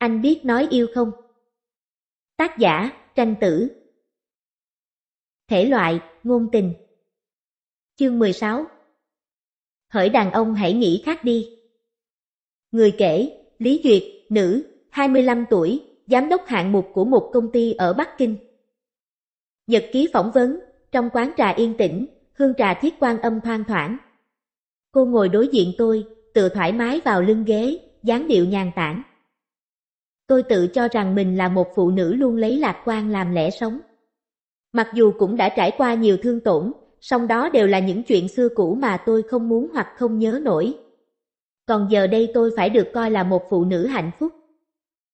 Anh biết nói yêu không? Tác giả, tranh tử Thể loại, ngôn tình Chương 16 Hỡi đàn ông hãy nghĩ khác đi Người kể, Lý Duyệt, nữ, 25 tuổi, giám đốc hạng mục của một công ty ở Bắc Kinh. Nhật ký phỏng vấn, trong quán trà yên tĩnh, hương trà thiết quan âm thoang thoảng. Cô ngồi đối diện tôi, tự thoải mái vào lưng ghế, dáng điệu nhàn tản. Tôi tự cho rằng mình là một phụ nữ luôn lấy lạc quan làm lẽ sống. Mặc dù cũng đã trải qua nhiều thương tổn, song đó đều là những chuyện xưa cũ mà tôi không muốn hoặc không nhớ nổi. Còn giờ đây tôi phải được coi là một phụ nữ hạnh phúc.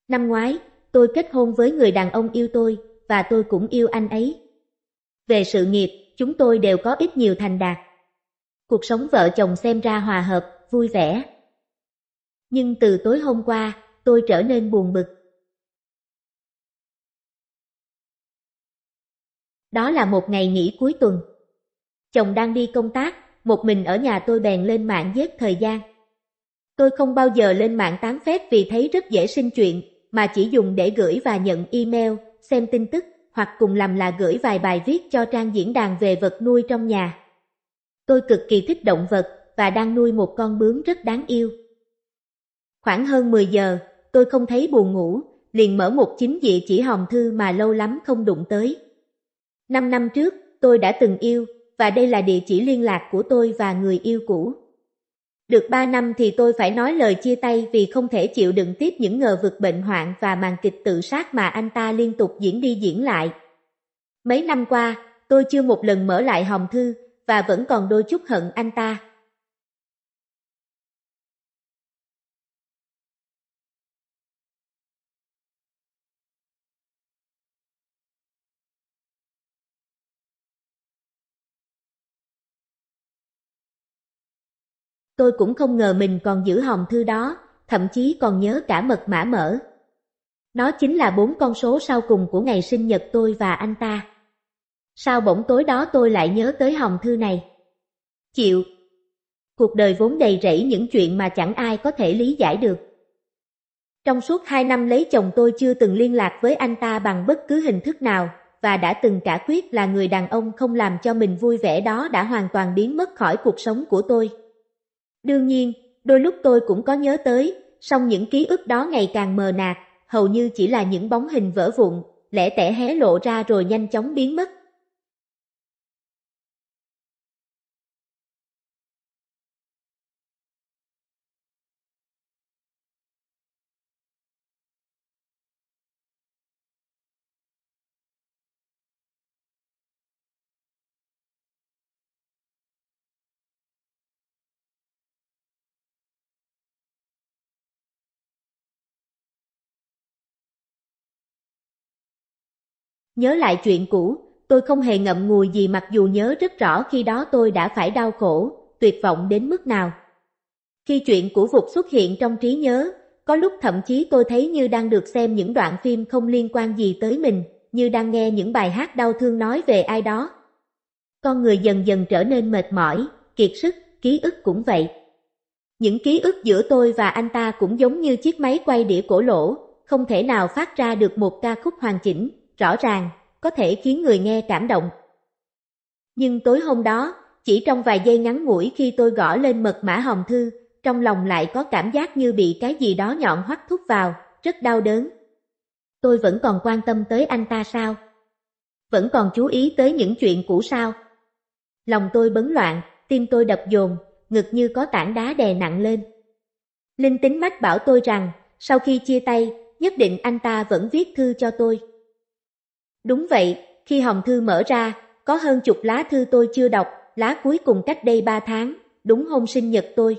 Năm ngoái, tôi kết hôn với người đàn ông yêu tôi, và tôi cũng yêu anh ấy. Về sự nghiệp, chúng tôi đều có ít nhiều thành đạt. Cuộc sống vợ chồng xem ra hòa hợp, vui vẻ. Nhưng từ tối hôm qua, tôi trở nên buồn bực. Đó là một ngày nghỉ cuối tuần. Chồng đang đi công tác, một mình ở nhà tôi bèn lên mạng giết thời gian. Tôi không bao giờ lên mạng tán phép vì thấy rất dễ sinh chuyện, mà chỉ dùng để gửi và nhận email, xem tin tức, hoặc cùng làm là gửi vài bài viết cho trang diễn đàn về vật nuôi trong nhà. Tôi cực kỳ thích động vật và đang nuôi một con bướm rất đáng yêu. Khoảng hơn 10 giờ, tôi không thấy buồn ngủ, liền mở một chính dị chỉ hòm thư mà lâu lắm không đụng tới. Năm năm trước, tôi đã từng yêu, và đây là địa chỉ liên lạc của tôi và người yêu cũ. Được ba năm thì tôi phải nói lời chia tay vì không thể chịu đựng tiếp những ngờ vực bệnh hoạn và màn kịch tự sát mà anh ta liên tục diễn đi diễn lại. Mấy năm qua, tôi chưa một lần mở lại hòm thư và vẫn còn đôi chút hận anh ta. Tôi cũng không ngờ mình còn giữ hòm thư đó, thậm chí còn nhớ cả mật mã mở. Nó chính là bốn con số sau cùng của ngày sinh nhật tôi và anh ta. Sao bỗng tối đó tôi lại nhớ tới hòm thư này? Chịu. Cuộc đời vốn đầy rẫy những chuyện mà chẳng ai có thể lý giải được. Trong suốt hai năm lấy chồng tôi chưa từng liên lạc với anh ta bằng bất cứ hình thức nào, và đã từng cả quyết là người đàn ông không làm cho mình vui vẻ đó đã hoàn toàn biến mất khỏi cuộc sống của tôi. Đương nhiên, đôi lúc tôi cũng có nhớ tới, song những ký ức đó ngày càng mờ nạt, hầu như chỉ là những bóng hình vỡ vụn, lẻ tẻ hé lộ ra rồi nhanh chóng biến mất. Nhớ lại chuyện cũ, tôi không hề ngậm ngùi gì mặc dù nhớ rất rõ khi đó tôi đã phải đau khổ, tuyệt vọng đến mức nào. Khi chuyện cũ Vục xuất hiện trong trí nhớ, có lúc thậm chí tôi thấy như đang được xem những đoạn phim không liên quan gì tới mình, như đang nghe những bài hát đau thương nói về ai đó. Con người dần dần trở nên mệt mỏi, kiệt sức, ký ức cũng vậy. Những ký ức giữa tôi và anh ta cũng giống như chiếc máy quay đĩa cổ lỗ, không thể nào phát ra được một ca khúc hoàn chỉnh, rõ ràng, có thể khiến người nghe cảm động. Nhưng tối hôm đó, chỉ trong vài giây ngắn ngủi khi tôi gõ lên mật mã hồng thư, trong lòng lại có cảm giác như bị cái gì đó nhọn hoắt thúc vào, rất đau đớn. Tôi vẫn còn quan tâm tới anh ta sao? Vẫn còn chú ý tới những chuyện cũ sao? Lòng tôi bấn loạn, tim tôi đập dồn, ngực như có tảng đá đè nặng lên. Linh tính mách bảo tôi rằng, sau khi chia tay, nhất định anh ta vẫn viết thư cho tôi. Đúng vậy, khi hòm thư mở ra, có hơn chục lá thư tôi chưa đọc, lá cuối cùng cách đây ba tháng, đúng hôm sinh nhật tôi.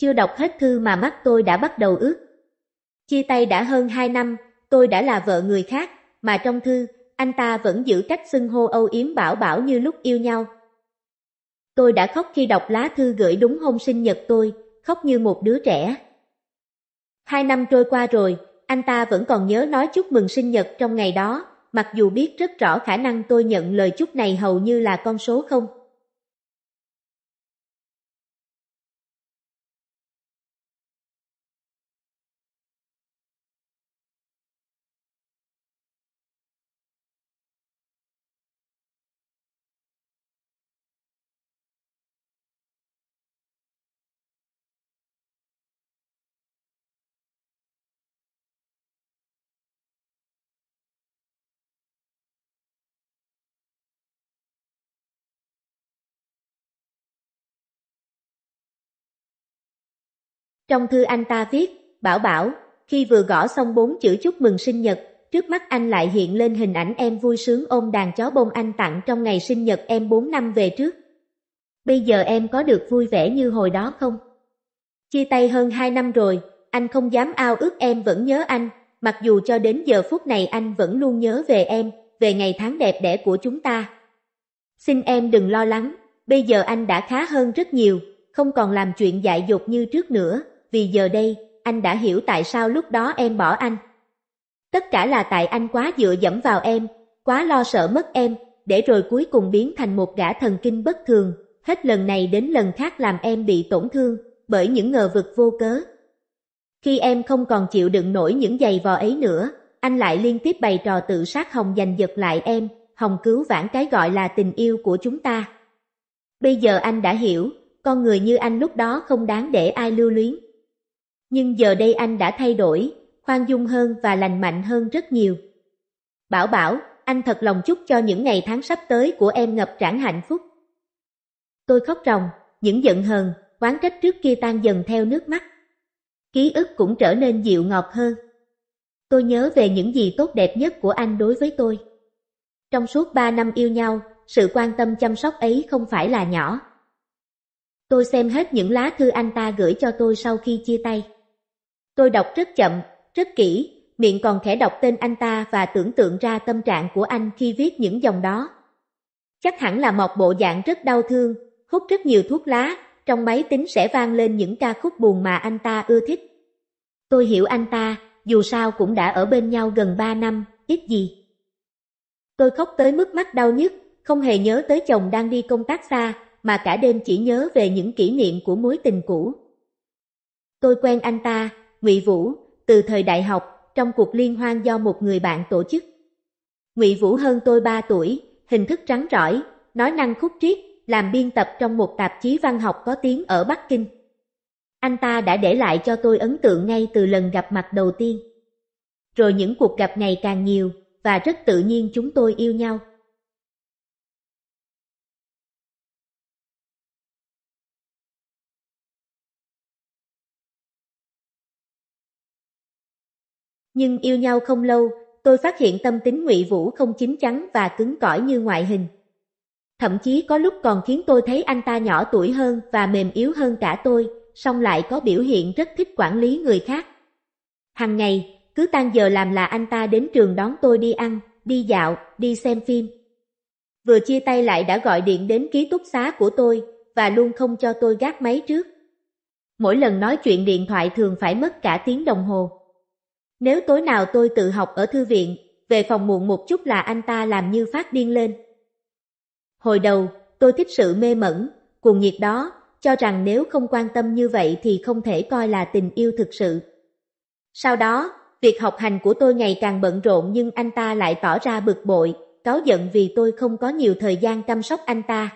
Chưa đọc hết thư mà mắt tôi đã bắt đầu ướt. Chia tay đã hơn hai năm, tôi đã là vợ người khác, mà trong thư, anh ta vẫn giữ cách xưng hô âu yếm bảo bảo như lúc yêu nhau. Tôi đã khóc khi đọc lá thư gửi đúng hôm sinh nhật tôi, khóc như một đứa trẻ. Hai năm trôi qua rồi, anh ta vẫn còn nhớ nói chúc mừng sinh nhật trong ngày đó, mặc dù biết rất rõ khả năng tôi nhận lời chúc này hầu như là con số không. Trong thư anh ta viết, Bảo Bảo, khi vừa gõ xong bốn chữ chúc mừng sinh nhật, trước mắt anh lại hiện lên hình ảnh em vui sướng ôm đàn chó bông anh tặng trong ngày sinh nhật em 4 năm về trước. Bây giờ em có được vui vẻ như hồi đó không? Chia tay hơn 2 năm rồi, anh không dám ao ước em vẫn nhớ anh, mặc dù cho đến giờ phút này anh vẫn luôn nhớ về em, về ngày tháng đẹp đẽ của chúng ta. Xin em đừng lo lắng, bây giờ anh đã khá hơn rất nhiều, không còn làm chuyện dại dột như trước nữa, vì giờ đây, anh đã hiểu tại sao lúc đó em bỏ anh. Tất cả là tại anh quá dựa dẫm vào em, quá lo sợ mất em, để rồi cuối cùng biến thành một gã thần kinh bất thường, hết lần này đến lần khác làm em bị tổn thương, bởi những ngờ vực vô cớ. Khi em không còn chịu đựng nổi những giày vò ấy nữa, anh lại liên tiếp bày trò tự sát Hồng giành giật lại em, Hồng cứu vãn cái gọi là tình yêu của chúng ta. Bây giờ anh đã hiểu, con người như anh lúc đó không đáng để ai lưu luyến. Nhưng giờ đây anh đã thay đổi, khoan dung hơn và lành mạnh hơn rất nhiều. Bảo bảo, anh thật lòng chúc cho những ngày tháng sắp tới của em ngập tràn hạnh phúc. Tôi khóc ròng, những giận hờn, oán trách trước kia tan dần theo nước mắt. Ký ức cũng trở nên dịu ngọt hơn. Tôi nhớ về những gì tốt đẹp nhất của anh đối với tôi. Trong suốt ba năm yêu nhau, sự quan tâm chăm sóc ấy không phải là nhỏ. Tôi xem hết những lá thư anh ta gửi cho tôi sau khi chia tay. Tôi đọc rất chậm, rất kỹ, miệng còn khẽ đọc tên anh ta và tưởng tượng ra tâm trạng của anh khi viết những dòng đó. Chắc hẳn là một bộ dạng rất đau thương, hút rất nhiều thuốc lá, trong máy tính sẽ vang lên những ca khúc buồn mà anh ta ưa thích. Tôi hiểu anh ta, dù sao cũng đã ở bên nhau gần 3 năm, ít gì. Tôi khóc tới mức mắt đau nhất, không hề nhớ tới chồng đang đi công tác xa, mà cả đêm chỉ nhớ về những kỷ niệm của mối tình cũ. Tôi quen anh ta, Ngụy Vũ, từ thời đại học, trong cuộc liên hoan do một người bạn tổ chức. Ngụy Vũ hơn tôi 3 tuổi, hình thức trắng rỏi, nói năng khúc triết, làm biên tập trong một tạp chí văn học có tiếng ở Bắc Kinh. Anh ta đã để lại cho tôi ấn tượng ngay từ lần gặp mặt đầu tiên. Rồi những cuộc gặp ngày càng nhiều, và rất tự nhiên chúng tôi yêu nhau. nhưng yêu nhau không lâu, tôi phát hiện tâm tính Ngụy Vũ không chín chắn và cứng cỏi như ngoại hình. Thậm chí có lúc còn khiến tôi thấy anh ta nhỏ tuổi hơn và mềm yếu hơn cả tôi, song lại có biểu hiện rất thích quản lý người khác. Hằng ngày, cứ tan giờ làm là anh ta đến trường đón tôi đi ăn, đi dạo, đi xem phim. Vừa chia tay lại đã gọi điện đến ký túc xá của tôi và luôn không cho tôi gác máy trước. Mỗi lần nói chuyện điện thoại thường phải mất cả tiếng đồng hồ. Nếu tối nào tôi tự học ở thư viện, về phòng muộn một chút là anh ta làm như phát điên lên. Hồi đầu, tôi thích sự mê mẩn, cuồng nhiệt đó, cho rằng nếu không quan tâm như vậy thì không thể coi là tình yêu thực sự. Sau đó, việc học hành của tôi ngày càng bận rộn nhưng anh ta lại tỏ ra bực bội, cáo giận vì tôi không có nhiều thời gian chăm sóc anh ta.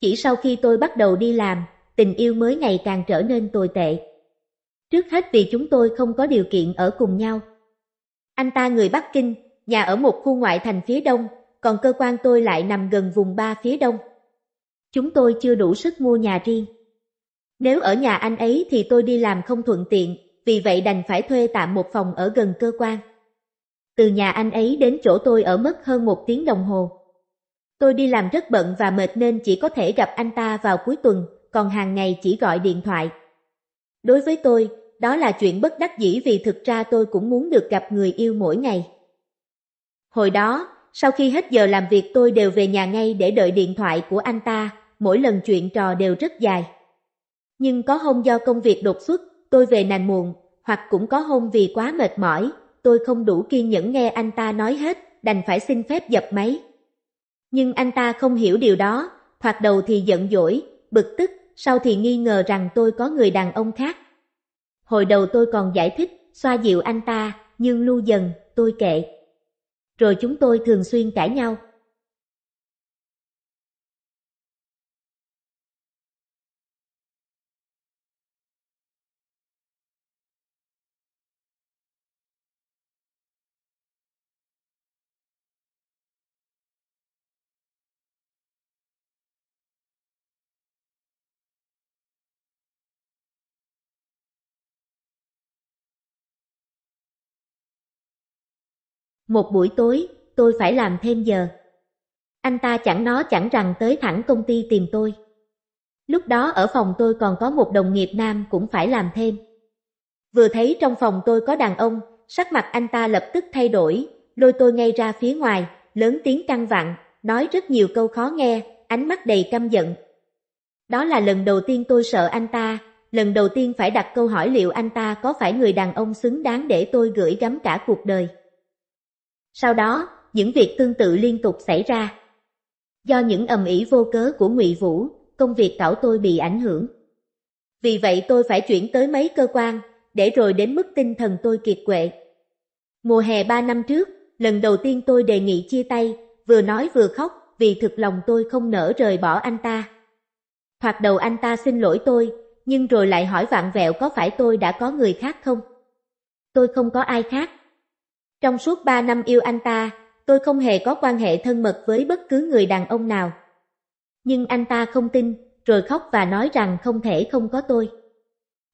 Chỉ sau khi tôi bắt đầu đi làm, tình yêu mới ngày càng trở nên tồi tệ. Trước hết vì chúng tôi không có điều kiện ở cùng nhau. Anh ta người Bắc Kinh, nhà ở một khu ngoại thành phía đông, còn cơ quan tôi lại nằm gần vùng ba phía đông. Chúng tôi chưa đủ sức mua nhà riêng. Nếu ở nhà anh ấy thì tôi đi làm không thuận tiện, vì vậy đành phải thuê tạm một phòng ở gần cơ quan. Từ nhà anh ấy đến chỗ tôi ở mất hơn một tiếng đồng hồ. Tôi đi làm rất bận và mệt nên chỉ có thể gặp anh ta vào cuối tuần, còn hàng ngày chỉ gọi điện thoại. Đối với tôi, đó là chuyện bất đắc dĩ vì thực ra tôi cũng muốn được gặp người yêu mỗi ngày. Hồi đó, sau khi hết giờ làm việc tôi đều về nhà ngay để đợi điện thoại của anh ta, mỗi lần chuyện trò đều rất dài. Nhưng có hôm do công việc đột xuất, tôi về nàn muộn, hoặc cũng có hôm vì quá mệt mỏi, tôi không đủ kiên nhẫn nghe anh ta nói hết, đành phải xin phép dập máy. Nhưng anh ta không hiểu điều đó, thoạt đầu thì giận dỗi, bực tức, sau thì nghi ngờ rằng tôi có người đàn ông khác. Hồi đầu tôi còn giải thích, xoa dịu anh ta, nhưng lưu dần, tôi kệ. Rồi chúng tôi thường xuyên cãi nhau, Một buổi tối, tôi phải làm thêm giờ. Anh ta chẳng nó chẳng rằng tới thẳng công ty tìm tôi. Lúc đó ở phòng tôi còn có một đồng nghiệp nam cũng phải làm thêm. Vừa thấy trong phòng tôi có đàn ông, sắc mặt anh ta lập tức thay đổi, lôi tôi ngay ra phía ngoài, lớn tiếng căng vặn, nói rất nhiều câu khó nghe, ánh mắt đầy căm giận. Đó là lần đầu tiên tôi sợ anh ta, lần đầu tiên phải đặt câu hỏi liệu anh ta có phải người đàn ông xứng đáng để tôi gửi gắm cả cuộc đời. Sau đó, những việc tương tự liên tục xảy ra. Do những ầm ĩ vô cớ của Ngụy Vũ, công việc cảo tôi bị ảnh hưởng. Vì vậy tôi phải chuyển tới mấy cơ quan, để rồi đến mức tinh thần tôi kiệt quệ. Mùa hè ba năm trước, lần đầu tiên tôi đề nghị chia tay, vừa nói vừa khóc vì thực lòng tôi không nỡ rời bỏ anh ta. Thoạt đầu anh ta xin lỗi tôi, nhưng rồi lại hỏi vặn vẹo có phải tôi đã có người khác không? Tôi không có ai khác, trong suốt ba năm yêu anh ta, tôi không hề có quan hệ thân mật với bất cứ người đàn ông nào. Nhưng anh ta không tin, rồi khóc và nói rằng không thể không có tôi.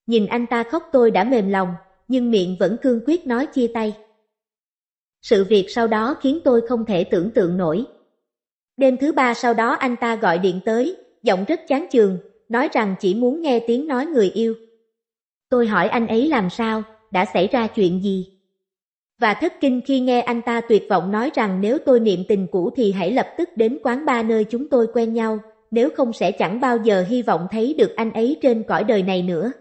Nhìn anh ta khóc tôi đã mềm lòng, nhưng miệng vẫn cương quyết nói chia tay. Sự việc sau đó khiến tôi không thể tưởng tượng nổi. Đêm thứ ba sau đó anh ta gọi điện tới, giọng rất chán chường, nói rằng chỉ muốn nghe tiếng nói người yêu. Tôi hỏi anh ấy làm sao, đã xảy ra chuyện gì? và thất kinh khi nghe anh ta tuyệt vọng nói rằng nếu tôi niệm tình cũ thì hãy lập tức đến quán ba nơi chúng tôi quen nhau, nếu không sẽ chẳng bao giờ hy vọng thấy được anh ấy trên cõi đời này nữa.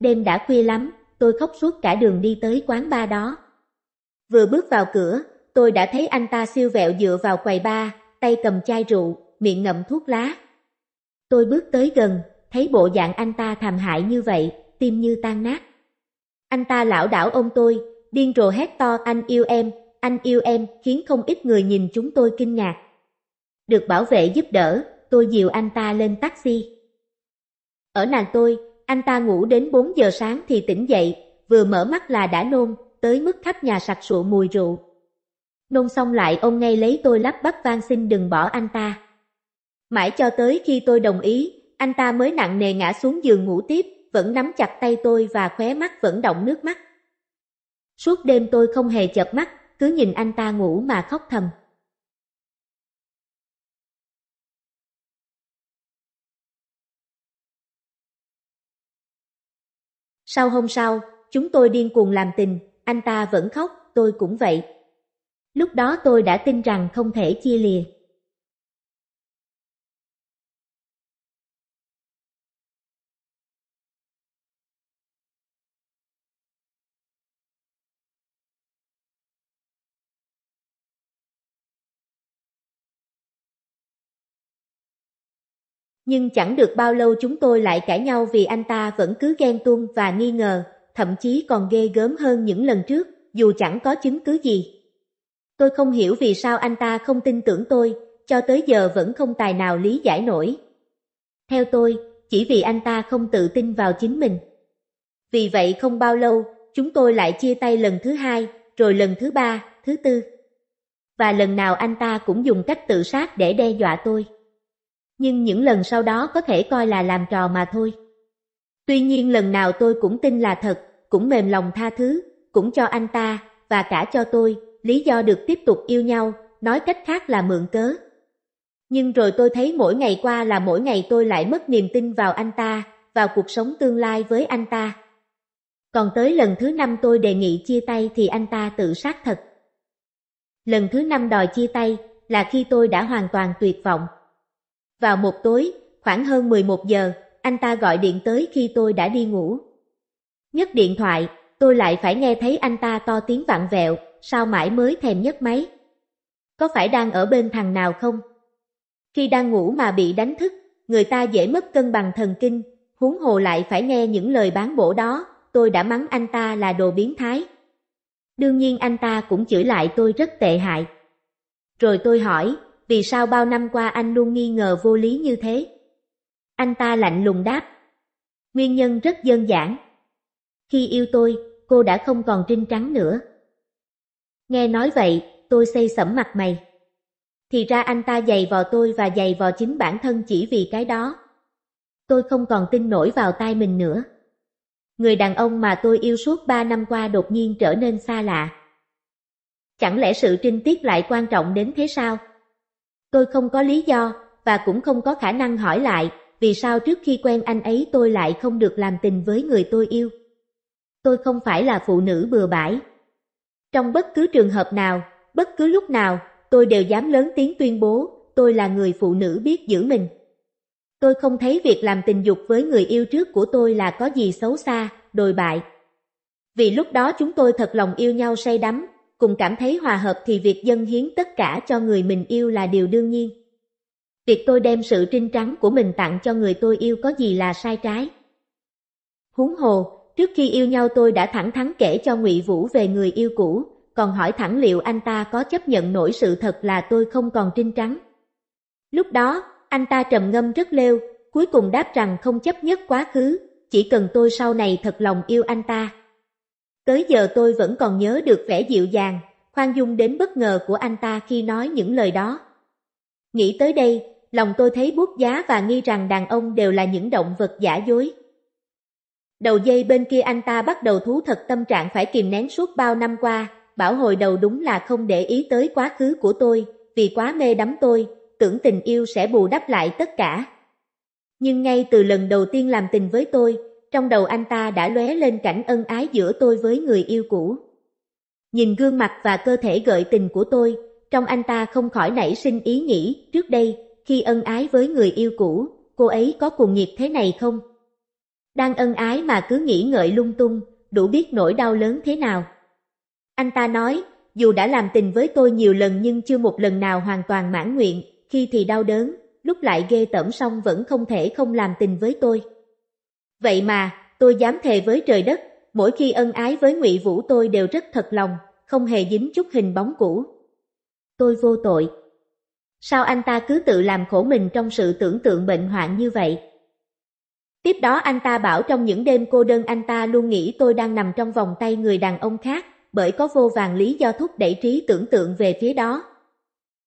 Đêm đã khuya lắm, tôi khóc suốt cả đường đi tới quán ba đó. Vừa bước vào cửa, tôi đã thấy anh ta siêu vẹo dựa vào quầy ba, tay cầm chai rượu, miệng ngậm thuốc lá. Tôi bước tới gần, thấy bộ dạng anh ta thảm hại như vậy, tim như tan nát. Anh ta lão đảo ôm tôi, điên rồ hét to anh yêu em, anh yêu em khiến không ít người nhìn chúng tôi kinh ngạc. Được bảo vệ giúp đỡ, tôi dìu anh ta lên taxi. Ở nàng tôi, anh ta ngủ đến 4 giờ sáng thì tỉnh dậy, vừa mở mắt là đã nôn, tới mức khắp nhà sặc sụa mùi rượu. Nôn xong lại ông ngay lấy tôi lắp bắp van xin đừng bỏ anh ta. Mãi cho tới khi tôi đồng ý, anh ta mới nặng nề ngã xuống giường ngủ tiếp, vẫn nắm chặt tay tôi và khóe mắt vẫn động nước mắt. Suốt đêm tôi không hề chợp mắt, cứ nhìn anh ta ngủ mà khóc thầm. Sau hôm sau, chúng tôi điên cuồng làm tình, anh ta vẫn khóc, tôi cũng vậy. Lúc đó tôi đã tin rằng không thể chia lìa. Nhưng chẳng được bao lâu chúng tôi lại cãi nhau vì anh ta vẫn cứ ghen tuông và nghi ngờ, thậm chí còn ghê gớm hơn những lần trước, dù chẳng có chứng cứ gì. Tôi không hiểu vì sao anh ta không tin tưởng tôi, cho tới giờ vẫn không tài nào lý giải nổi. Theo tôi, chỉ vì anh ta không tự tin vào chính mình. Vì vậy không bao lâu, chúng tôi lại chia tay lần thứ hai, rồi lần thứ ba, thứ tư. Và lần nào anh ta cũng dùng cách tự sát để đe dọa tôi nhưng những lần sau đó có thể coi là làm trò mà thôi. Tuy nhiên lần nào tôi cũng tin là thật, cũng mềm lòng tha thứ, cũng cho anh ta, và cả cho tôi, lý do được tiếp tục yêu nhau, nói cách khác là mượn cớ. Nhưng rồi tôi thấy mỗi ngày qua là mỗi ngày tôi lại mất niềm tin vào anh ta, vào cuộc sống tương lai với anh ta. Còn tới lần thứ năm tôi đề nghị chia tay thì anh ta tự sát thật. Lần thứ năm đòi chia tay là khi tôi đã hoàn toàn tuyệt vọng. Vào một tối, khoảng hơn 11 giờ, anh ta gọi điện tới khi tôi đã đi ngủ. Nhấc điện thoại, tôi lại phải nghe thấy anh ta to tiếng vặn vẹo, sao mãi mới thèm nhấc máy. Có phải đang ở bên thằng nào không? Khi đang ngủ mà bị đánh thức, người ta dễ mất cân bằng thần kinh, huống hồ lại phải nghe những lời bán bổ đó, tôi đã mắng anh ta là đồ biến thái. Đương nhiên anh ta cũng chửi lại tôi rất tệ hại. Rồi tôi hỏi, vì sao bao năm qua anh luôn nghi ngờ vô lý như thế? Anh ta lạnh lùng đáp. Nguyên nhân rất đơn giản. Khi yêu tôi, cô đã không còn trinh trắng nữa. Nghe nói vậy, tôi xây sẫm mặt mày. Thì ra anh ta giày vò tôi và giày vò chính bản thân chỉ vì cái đó. Tôi không còn tin nổi vào tai mình nữa. Người đàn ông mà tôi yêu suốt ba năm qua đột nhiên trở nên xa lạ. Chẳng lẽ sự trinh tiết lại quan trọng đến thế sao? Tôi không có lý do, và cũng không có khả năng hỏi lại, vì sao trước khi quen anh ấy tôi lại không được làm tình với người tôi yêu. Tôi không phải là phụ nữ bừa bãi. Trong bất cứ trường hợp nào, bất cứ lúc nào, tôi đều dám lớn tiếng tuyên bố, tôi là người phụ nữ biết giữ mình. Tôi không thấy việc làm tình dục với người yêu trước của tôi là có gì xấu xa, đồi bại. Vì lúc đó chúng tôi thật lòng yêu nhau say đắm, cùng cảm thấy hòa hợp thì việc dân hiến tất cả cho người mình yêu là điều đương nhiên. Việc tôi đem sự trinh trắng của mình tặng cho người tôi yêu có gì là sai trái. Huống hồ, trước khi yêu nhau tôi đã thẳng thắn kể cho Ngụy Vũ về người yêu cũ, còn hỏi thẳng liệu anh ta có chấp nhận nổi sự thật là tôi không còn trinh trắng. Lúc đó, anh ta trầm ngâm rất lêu, cuối cùng đáp rằng không chấp nhất quá khứ, chỉ cần tôi sau này thật lòng yêu anh ta. Tới giờ tôi vẫn còn nhớ được vẻ dịu dàng, khoan dung đến bất ngờ của anh ta khi nói những lời đó. Nghĩ tới đây, lòng tôi thấy buốt giá và nghi rằng đàn ông đều là những động vật giả dối. Đầu dây bên kia anh ta bắt đầu thú thật tâm trạng phải kìm nén suốt bao năm qua, bảo hồi đầu đúng là không để ý tới quá khứ của tôi, vì quá mê đắm tôi, tưởng tình yêu sẽ bù đắp lại tất cả. Nhưng ngay từ lần đầu tiên làm tình với tôi, trong đầu anh ta đã lóe lên cảnh ân ái giữa tôi với người yêu cũ. Nhìn gương mặt và cơ thể gợi tình của tôi, trong anh ta không khỏi nảy sinh ý nghĩ, trước đây, khi ân ái với người yêu cũ, cô ấy có cùng nhiệt thế này không? Đang ân ái mà cứ nghĩ ngợi lung tung, đủ biết nỗi đau lớn thế nào. Anh ta nói, dù đã làm tình với tôi nhiều lần nhưng chưa một lần nào hoàn toàn mãn nguyện, khi thì đau đớn, lúc lại ghê tởm xong vẫn không thể không làm tình với tôi. Vậy mà, tôi dám thề với trời đất, mỗi khi ân ái với Ngụy Vũ tôi đều rất thật lòng, không hề dính chút hình bóng cũ. Tôi vô tội. Sao anh ta cứ tự làm khổ mình trong sự tưởng tượng bệnh hoạn như vậy? Tiếp đó anh ta bảo trong những đêm cô đơn anh ta luôn nghĩ tôi đang nằm trong vòng tay người đàn ông khác, bởi có vô vàng lý do thúc đẩy trí tưởng tượng về phía đó.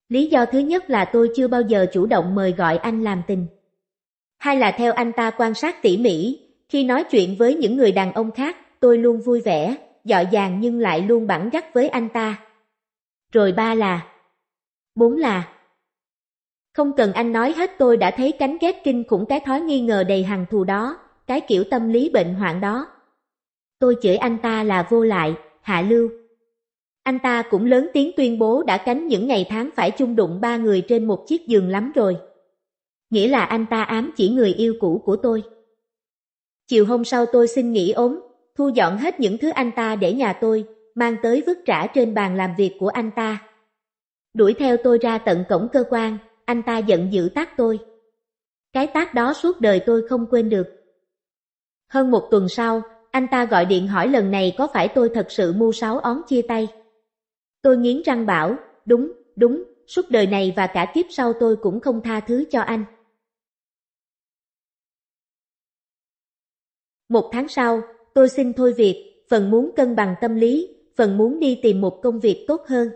Lý do thứ nhất là tôi chưa bao giờ chủ động mời gọi anh làm tình. Hai là theo anh ta quan sát tỉ mỉ, khi nói chuyện với những người đàn ông khác, tôi luôn vui vẻ, dọ dàng nhưng lại luôn bản gắt với anh ta. Rồi ba là, bốn là. Không cần anh nói hết tôi đã thấy cánh ghét kinh khủng cái thói nghi ngờ đầy hằng thù đó, cái kiểu tâm lý bệnh hoạn đó. Tôi chửi anh ta là vô lại, hạ lưu. Anh ta cũng lớn tiếng tuyên bố đã cánh những ngày tháng phải chung đụng ba người trên một chiếc giường lắm rồi. Nghĩa là anh ta ám chỉ người yêu cũ của tôi. Chiều hôm sau tôi xin nghỉ ốm, thu dọn hết những thứ anh ta để nhà tôi, mang tới vứt trả trên bàn làm việc của anh ta. Đuổi theo tôi ra tận cổng cơ quan, anh ta giận dữ tác tôi. Cái tác đó suốt đời tôi không quên được. Hơn một tuần sau, anh ta gọi điện hỏi lần này có phải tôi thật sự mua sáu ón chia tay. Tôi nghiến răng bảo, đúng, đúng, suốt đời này và cả kiếp sau tôi cũng không tha thứ cho anh. Một tháng sau, tôi xin thôi việc, phần muốn cân bằng tâm lý, phần muốn đi tìm một công việc tốt hơn.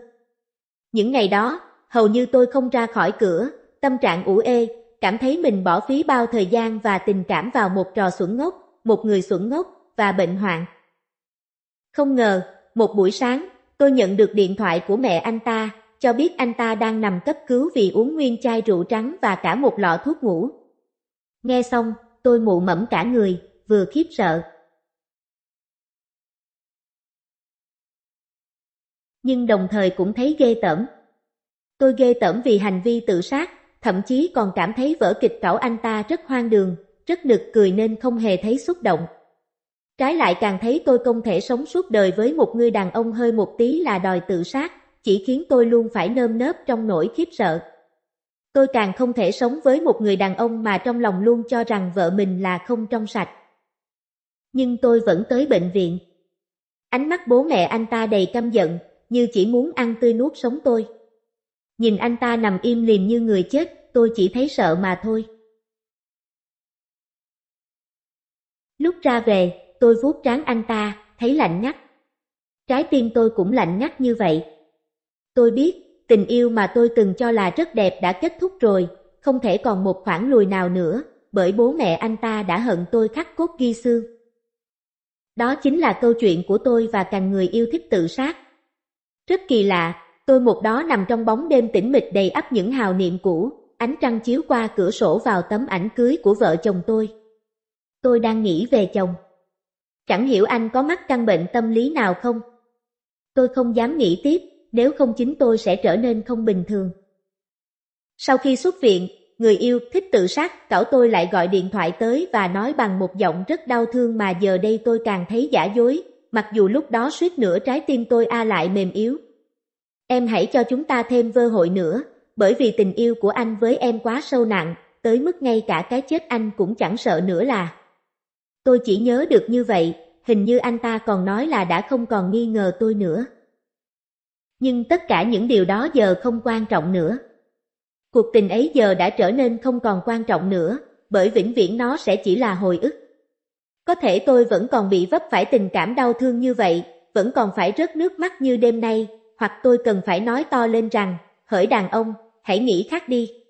Những ngày đó, hầu như tôi không ra khỏi cửa, tâm trạng ủ ê, cảm thấy mình bỏ phí bao thời gian và tình cảm vào một trò xuẩn ngốc, một người xuẩn ngốc và bệnh hoạn. Không ngờ, một buổi sáng, tôi nhận được điện thoại của mẹ anh ta, cho biết anh ta đang nằm cấp cứu vì uống nguyên chai rượu trắng và cả một lọ thuốc ngủ. Nghe xong, tôi mụ mẫm cả người, vừa khiếp sợ. Nhưng đồng thời cũng thấy ghê tởm. Tôi ghê tởm vì hành vi tự sát, thậm chí còn cảm thấy vở kịch cảo anh ta rất hoang đường, rất nực cười nên không hề thấy xúc động. Trái lại càng thấy tôi không thể sống suốt đời với một người đàn ông hơi một tí là đòi tự sát, chỉ khiến tôi luôn phải nơm nớp trong nỗi khiếp sợ. Tôi càng không thể sống với một người đàn ông mà trong lòng luôn cho rằng vợ mình là không trong sạch nhưng tôi vẫn tới bệnh viện. Ánh mắt bố mẹ anh ta đầy căm giận, như chỉ muốn ăn tươi nuốt sống tôi. Nhìn anh ta nằm im lìm như người chết, tôi chỉ thấy sợ mà thôi. Lúc ra về, tôi vuốt trán anh ta, thấy lạnh ngắt. Trái tim tôi cũng lạnh ngắt như vậy. Tôi biết, tình yêu mà tôi từng cho là rất đẹp đã kết thúc rồi, không thể còn một khoảng lùi nào nữa, bởi bố mẹ anh ta đã hận tôi khắc cốt ghi xương. Đó chính là câu chuyện của tôi và càng người yêu thích tự sát. Rất kỳ lạ, tôi một đó nằm trong bóng đêm tĩnh mịch đầy ắp những hào niệm cũ, ánh trăng chiếu qua cửa sổ vào tấm ảnh cưới của vợ chồng tôi. Tôi đang nghĩ về chồng. Chẳng hiểu anh có mắc căn bệnh tâm lý nào không? Tôi không dám nghĩ tiếp, nếu không chính tôi sẽ trở nên không bình thường. Sau khi xuất viện, người yêu thích tự sát, cảo tôi lại gọi điện thoại tới và nói bằng một giọng rất đau thương mà giờ đây tôi càng thấy giả dối, mặc dù lúc đó suýt nữa trái tim tôi a lại mềm yếu. Em hãy cho chúng ta thêm cơ hội nữa, bởi vì tình yêu của anh với em quá sâu nặng, tới mức ngay cả cái chết anh cũng chẳng sợ nữa là. Tôi chỉ nhớ được như vậy, hình như anh ta còn nói là đã không còn nghi ngờ tôi nữa. Nhưng tất cả những điều đó giờ không quan trọng nữa. Cuộc tình ấy giờ đã trở nên không còn quan trọng nữa, bởi vĩnh viễn nó sẽ chỉ là hồi ức. Có thể tôi vẫn còn bị vấp phải tình cảm đau thương như vậy, vẫn còn phải rớt nước mắt như đêm nay, hoặc tôi cần phải nói to lên rằng, hỡi đàn ông, hãy nghĩ khác đi.